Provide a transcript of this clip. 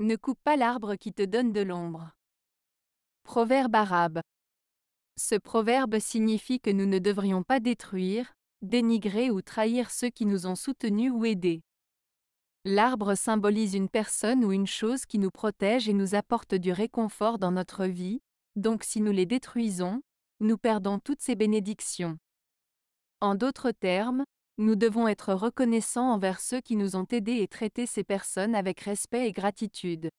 Ne coupe pas l'arbre qui te donne de l'ombre. Proverbe arabe. Ce proverbe signifie que nous ne devrions pas détruire, dénigrer ou trahir ceux qui nous ont soutenus ou aidés. L'arbre symbolise une personne ou une chose qui nous protège et nous apporte du réconfort dans notre vie, donc si nous les détruisons, nous perdons toutes ces bénédictions. En d'autres termes, nous devons être reconnaissants envers ceux qui nous ont aidés et traiter ces personnes avec respect et gratitude.